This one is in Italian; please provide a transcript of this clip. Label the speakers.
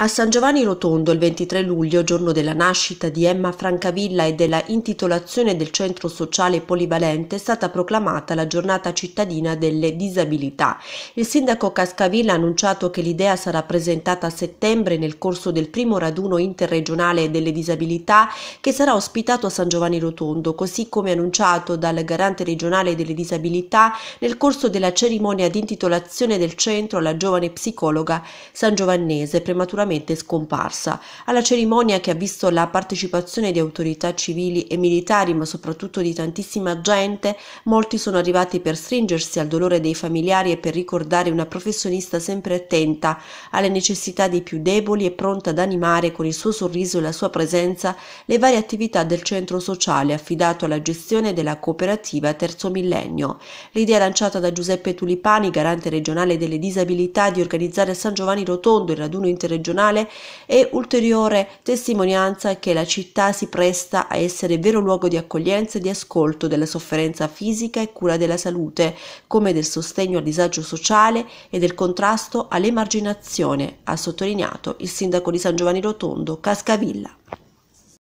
Speaker 1: A San Giovanni Rotondo il 23 luglio, giorno della nascita di Emma Francavilla e della intitolazione del centro sociale polivalente, è stata proclamata la giornata cittadina delle disabilità. Il sindaco Cascavilla ha annunciato che l'idea sarà presentata a settembre nel corso del primo raduno interregionale delle disabilità che sarà ospitato a San Giovanni Rotondo, così come annunciato dal garante regionale delle disabilità nel corso della cerimonia di intitolazione del centro alla giovane psicologa sangiovannese prematuramente nuovamente scomparsa. Alla cerimonia che ha visto la partecipazione di autorità civili e militari, ma soprattutto di tantissima gente, molti sono arrivati per stringersi al dolore dei familiari e per ricordare una professionista sempre attenta alle necessità dei più deboli e pronta ad animare con il suo sorriso e la sua presenza le varie attività del centro sociale affidato alla gestione della cooperativa Terzo Millennio. L'idea lanciata da Giuseppe Tulipani, garante regionale delle disabilità, di organizzare a San Giovanni Rotondo il raduno interregionale nazionale è ulteriore testimonianza che la città si presta a essere vero luogo di accoglienza e di ascolto della sofferenza fisica e cura della salute, come del sostegno al disagio sociale e del contrasto all'emarginazione, ha sottolineato il sindaco di San Giovanni Rotondo, Cascavilla.